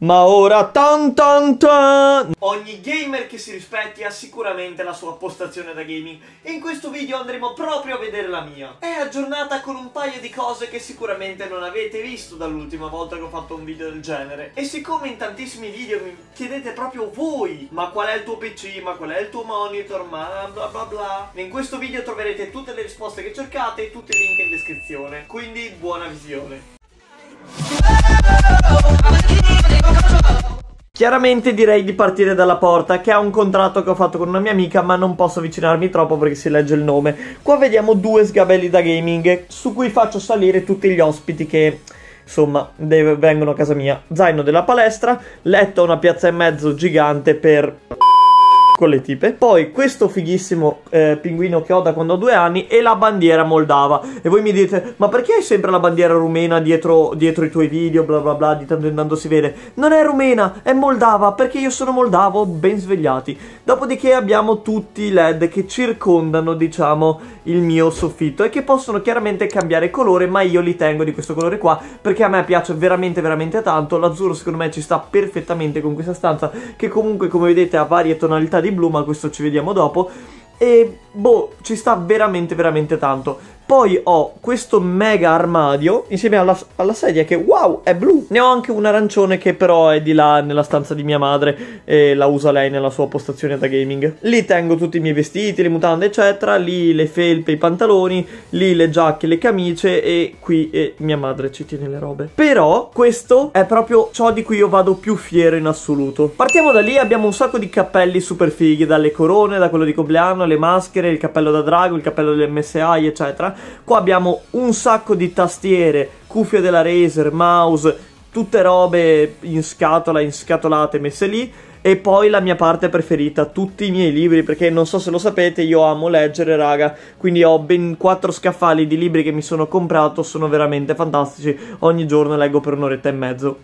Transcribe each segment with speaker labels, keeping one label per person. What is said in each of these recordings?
Speaker 1: Ma ora tan tan tan Ogni gamer che si rispetti ha sicuramente la sua postazione da gaming e in questo video andremo proprio a vedere la mia È aggiornata con un paio di cose che sicuramente non avete visto dall'ultima volta che ho fatto un video del genere E siccome in tantissimi video mi chiedete proprio voi Ma qual è il tuo pc? Ma qual è il tuo monitor? Ma bla bla bla In questo video troverete tutte le risposte che cercate e tutti i link in descrizione Quindi buona visione Chiaramente direi di partire dalla porta, che ha un contratto che ho fatto con una mia amica, ma non posso avvicinarmi troppo perché si legge il nome. Qua vediamo due sgabelli da gaming, su cui faccio salire tutti gli ospiti che, insomma, vengono a casa mia. Zaino della palestra, letto a una piazza e mezzo gigante per con le tipe. Poi questo fighissimo eh, pinguino che ho da quando ho due anni e la bandiera moldava. E voi mi dite, ma perché hai sempre la bandiera rumena dietro, dietro i tuoi video, bla bla bla, di tanto in tanto si vede? Non è rumena, è moldava, perché io sono moldavo, ben svegliati. Dopodiché abbiamo tutti i led che circondano, diciamo, il mio soffitto e che possono chiaramente cambiare colore, ma io li tengo di questo colore qua perché a me piace veramente veramente tanto. L'azzurro secondo me ci sta perfettamente con questa stanza che comunque come vedete ha varie tonalità di di blu, ma questo ci vediamo dopo. E boh, ci sta veramente veramente tanto. Poi ho questo mega armadio insieme alla, alla, sedia che wow è blu. Ne ho anche un arancione che però è di là nella stanza di mia madre e la usa lei nella sua postazione da gaming. Lì tengo tutti i miei vestiti, le mutande eccetera, lì le felpe, i pantaloni, lì le giacche, le camicie e qui eh, mia madre ci tiene le robe. Però questo è proprio ciò di cui io vado più fiero in assoluto. Partiamo da lì, abbiamo un sacco di cappelli super fighi, dalle corone, da quello di compleanno, le maschere, il cappello da drago, il cappello MSI eccetera Qua abbiamo un sacco di tastiere, cuffie della Razer, mouse, tutte robe in scatola, in scatolate messe lì. E poi la mia parte preferita, tutti i miei libri, perché non so se lo sapete, io amo leggere, raga. Quindi ho ben quattro scaffali di libri che mi sono comprato, sono veramente fantastici. Ogni giorno leggo per un'oretta e mezzo.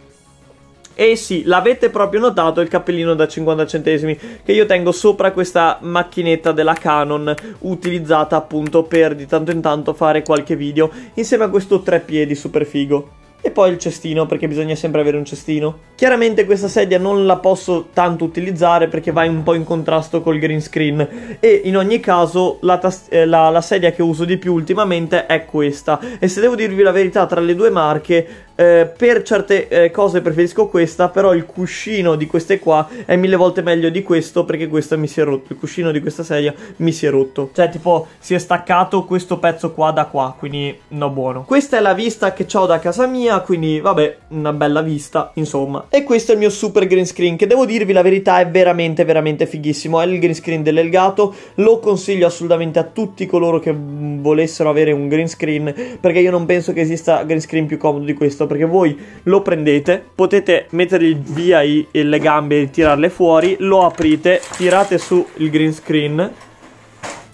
Speaker 1: E sì, l'avete proprio notato il cappellino da 50 centesimi che io tengo sopra questa macchinetta della Canon utilizzata appunto per di tanto in tanto fare qualche video insieme a questo treppiedi piedi super figo. E poi il cestino perché bisogna sempre avere un cestino. Chiaramente questa sedia non la posso tanto utilizzare perché va un po' in contrasto col green screen e in ogni caso la, eh, la, la sedia che uso di più ultimamente è questa e se devo dirvi la verità tra le due marche eh, per certe eh, cose preferisco questa, però il cuscino di queste qua è mille volte meglio di questo perché questo mi si è rotto, il cuscino di questa sedia mi si è rotto. Cioè tipo si è staccato questo pezzo qua da qua, quindi no buono. Questa è la vista che ho da casa mia, quindi vabbè, una bella vista, insomma. E questo è il mio super green screen che devo dirvi la verità è veramente veramente fighissimo, è il green screen dell'Elgato, lo consiglio assolutamente a tutti coloro che volessero avere un green screen perché io non penso che esista green screen più comodo di questo perché voi lo prendete, potete mettergli via i, le gambe e tirarle fuori, lo aprite, tirate su il green screen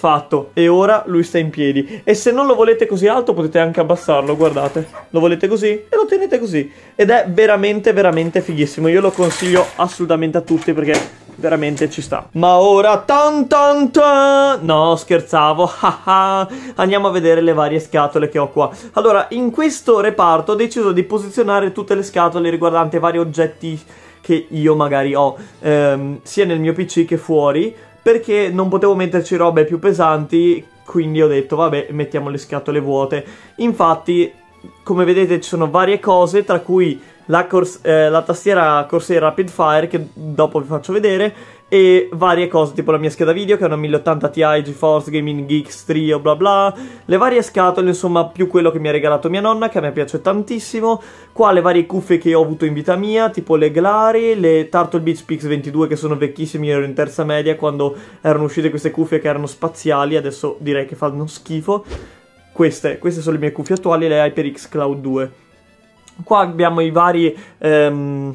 Speaker 1: fatto e ora lui sta in piedi e se non lo volete così alto potete anche abbassarlo guardate lo volete così e lo tenete così ed è veramente veramente fighissimo io lo consiglio assolutamente a tutti perché veramente ci sta. Ma ora, tan tan tan, no scherzavo, andiamo a vedere le varie scatole che ho qua. Allora, in questo reparto ho deciso di posizionare tutte le scatole riguardanti vari oggetti che io magari ho, ehm, sia nel mio PC che fuori, perché non potevo metterci robe più pesanti, quindi ho detto, vabbè, mettiamo le scatole vuote. Infatti, come vedete ci sono varie cose tra cui la, cors eh, la tastiera Corsair Rapid Fire che dopo vi faccio vedere e varie cose tipo la mia scheda video che è una 1080 Ti GeForce Gaming Geeks Trio bla bla le varie scatole insomma più quello che mi ha regalato mia nonna che a me piace tantissimo qua le varie cuffie che ho avuto in vita mia tipo le Glari le Turtle Beach Pix 22 che sono vecchissime ero in terza media quando erano uscite queste cuffie che erano spaziali adesso direi che fanno schifo queste, queste sono le mie cuffie attuali, le HyperX Cloud 2. Qua abbiamo i vari... Um, ehm,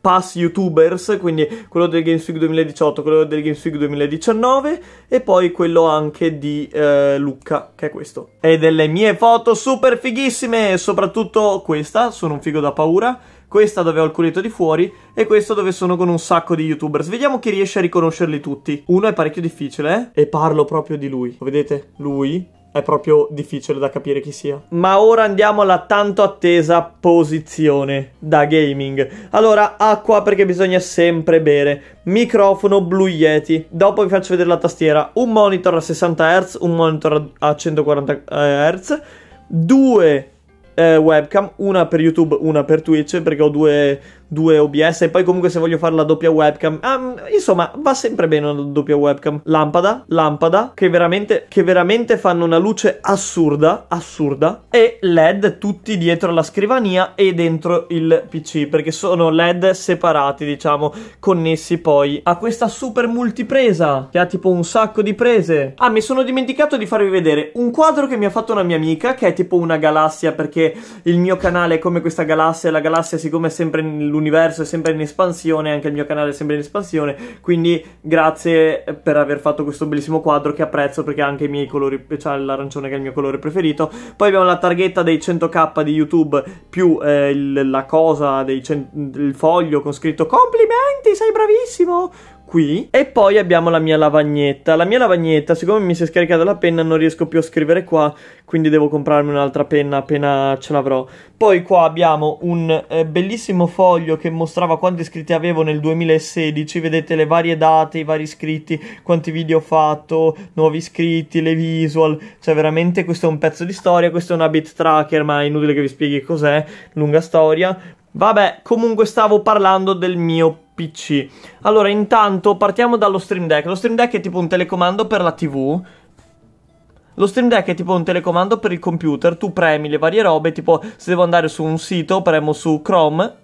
Speaker 1: pass youtubers, quindi quello del Games Week 2018, quello del Games Week 2019 e poi quello anche di eh, Lucca, che è questo. E delle mie foto super fighissime, soprattutto questa, sono un figo da paura, questa dove ho il culetto di fuori e questa dove sono con un sacco di youtubers. Vediamo chi riesce a riconoscerli tutti. Uno è parecchio difficile, eh? E parlo proprio di lui. Lo vedete? Lui è proprio difficile da capire chi sia. Ma ora andiamo alla tanto attesa posizione da gaming. Allora, acqua perché bisogna sempre bere. Microfono Blue Yeti. Dopo vi faccio vedere la tastiera. Un monitor a 60 Hz, un monitor a 140 eh, Hz, due eh, webcam, una per YouTube, una per Twitch, perché ho due due OBS e poi comunque se voglio fare la doppia webcam, um, insomma va sempre bene una doppia webcam. Lampada, lampada, che veramente, che veramente fanno una luce assurda, assurda, e LED tutti dietro la scrivania e dentro il PC, perché sono LED separati, diciamo, connessi poi a questa super multipresa, che ha tipo un sacco di prese. Ah, mi sono dimenticato di farvi vedere un quadro che mi ha fatto una mia amica, che è tipo una galassia, perché il mio canale è come questa galassia, la galassia siccome è sempre nell'universo, l'universo è sempre in espansione, anche il mio canale è sempre in espansione, quindi grazie per aver fatto questo bellissimo quadro che apprezzo perché anche i miei colori, cioè l'arancione che è il mio colore preferito. Poi abbiamo la targhetta dei 100k di YouTube più eh, il, la cosa, dei il foglio con scritto complimenti, sei bravissimo! qui e poi abbiamo la mia lavagnetta. La mia lavagnetta, siccome mi si è scaricata la penna, non riesco più a scrivere qua, quindi devo comprarmi un'altra penna appena ce l'avrò. Poi qua abbiamo un eh, bellissimo foglio che mostrava quanti iscritti avevo nel 2016, vedete le varie date, i vari iscritti, quanti video ho fatto, nuovi iscritti, le visual, cioè veramente questo è un pezzo di storia, questo è un habit tracker, ma è inutile che vi spieghi cos'è, lunga storia. Vabbè, comunque stavo parlando del mio PC. Allora, intanto partiamo dallo Stream Deck. Lo Stream Deck è tipo un telecomando per la TV. Lo Stream Deck è tipo un telecomando per il computer, tu premi le varie robe, tipo se devo andare su un sito premo su Chrome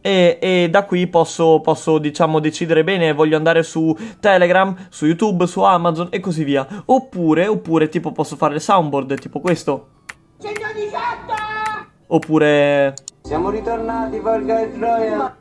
Speaker 1: e, e da qui posso, posso, diciamo decidere bene, voglio andare su Telegram, su YouTube, su Amazon e così via. Oppure, oppure tipo posso fare il soundboard, tipo questo. 117! Oppure... Siamo ritornati, Varga e Troia!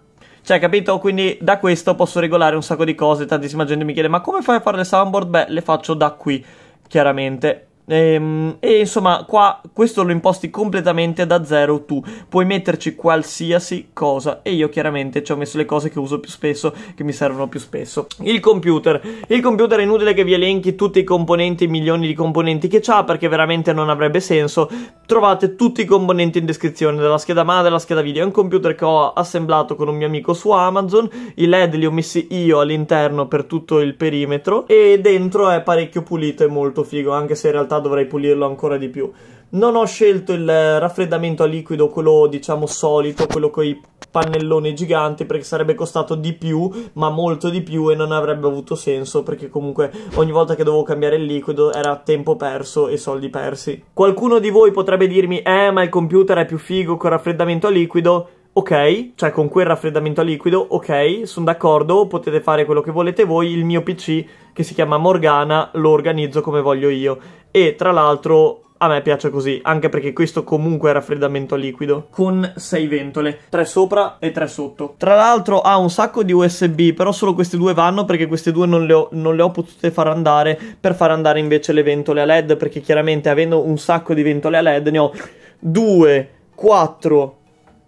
Speaker 1: Cioè, capito? Quindi da questo posso regolare un sacco di cose. Tantissima gente mi chiede, ma come fai a fare le soundboard? Beh, le faccio da qui, chiaramente. E, ehm, e, insomma, qua questo lo imposti completamente da zero tu. Puoi metterci qualsiasi cosa. E io chiaramente ci ho messo le cose che uso più spesso, che mi servono più spesso. Il computer. Il computer è inutile che vi elenchi tutti i componenti, milioni di componenti che ha, perché veramente non avrebbe senso. Trovate tutti i componenti in descrizione, della scheda madre della scheda video. È un computer che ho assemblato con un mio amico su Amazon. I LED li ho messi io all'interno per tutto il perimetro. E dentro è parecchio pulito e molto figo, anche se in realtà dovrei pulirlo ancora di più. Non ho scelto il eh, raffreddamento a liquido, quello diciamo solito, quello con i pannelloni giganti perché sarebbe costato di più, ma molto di più e non avrebbe avuto senso perché comunque ogni volta che dovevo cambiare il liquido era tempo perso e soldi persi. Qualcuno di voi potrebbe dirmi "Eh, ma il computer è più figo con raffreddamento a liquido" ok, cioè con quel raffreddamento a liquido, ok, sono d'accordo, potete fare quello che volete voi, il mio PC che si chiama Morgana lo organizzo come voglio io. E tra l'altro a me piace così, anche perché questo comunque è raffreddamento a liquido, con 6 ventole, 3 sopra e 3 sotto. Tra l'altro ha un sacco di USB, però solo queste due vanno perché queste due non le, ho, non le ho potute far andare per far andare invece le ventole a LED, perché chiaramente avendo un sacco di ventole a LED ne ho 2, 4,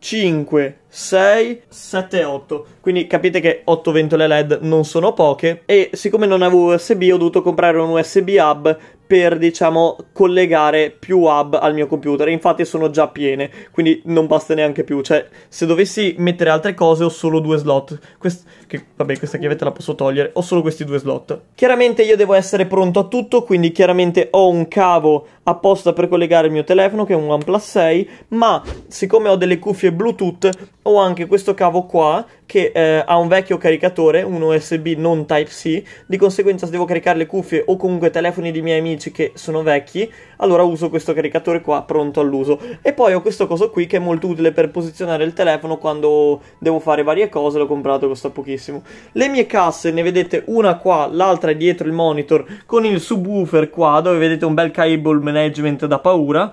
Speaker 1: 5 6, 7, 8. Quindi capite che 8 ventole LED non sono poche. E siccome non avevo USB, ho dovuto comprare un USB hub per diciamo collegare più hub al mio computer. Infatti sono già piene, quindi non basta neanche più. Cioè, se dovessi mettere altre cose ho solo due slot. Quest che, vabbè, questa chiavetta la posso togliere. Ho solo questi due slot. Chiaramente io devo essere pronto a tutto, quindi chiaramente ho un cavo apposta per collegare il mio telefono che è un OnePlus 6, ma siccome ho delle cuffie Bluetooth ho anche questo cavo qua che eh, ha un vecchio caricatore, un USB non Type-C, di conseguenza se devo caricare le cuffie o comunque telefoni di miei amici che sono vecchi, allora uso questo caricatore qua pronto all'uso. E poi ho questo coso qui che è molto utile per posizionare il telefono quando devo fare varie cose, l'ho comprato, costa pochissimo. Le mie casse ne vedete una qua, l'altra è dietro il monitor, con il subwoofer qua dove vedete un bel cable management da paura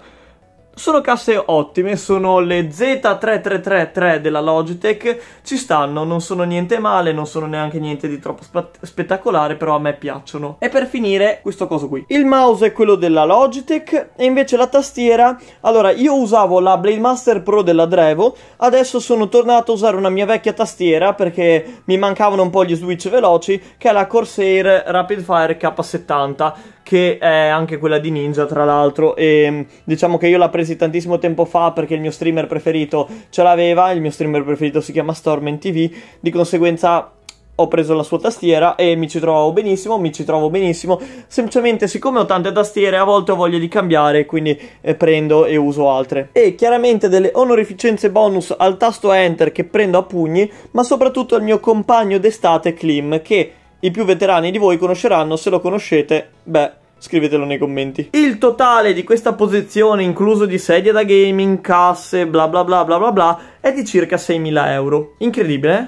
Speaker 1: sono casse ottime, sono le Z3333 della Logitech, ci stanno, non sono niente male, non sono neanche niente di troppo spettacolare, però a me piacciono. E per finire, questo coso qui. Il mouse è quello della Logitech e invece la tastiera, allora io usavo la Blade Master Pro della Drevo, adesso sono tornato a usare una mia vecchia tastiera perché mi mancavano un po' gli switch veloci, che è la Corsair Rapid Fire K70 che è anche quella di Ninja, tra l'altro. E mm, diciamo che io l'ho presa tantissimo tempo fa perché il mio streamer preferito ce l'aveva. Il mio streamer preferito si chiama Stormen TV. Di conseguenza. Ho preso la sua tastiera e mi ci trovo benissimo, mi ci trovo benissimo. Semplicemente, siccome ho tante tastiere, a volte ho voglia di cambiare, quindi eh, prendo e uso altre. E chiaramente delle onorificenze bonus al tasto Enter che prendo a pugni, ma soprattutto al mio compagno d'estate Klim, che i più veterani di voi conosceranno, se lo conoscete, beh, Scrivetelo nei commenti. Il totale di questa posizione, incluso di sedia da gaming, casse, bla bla bla bla bla bla, è di circa 6.000 euro. Incredibile, eh?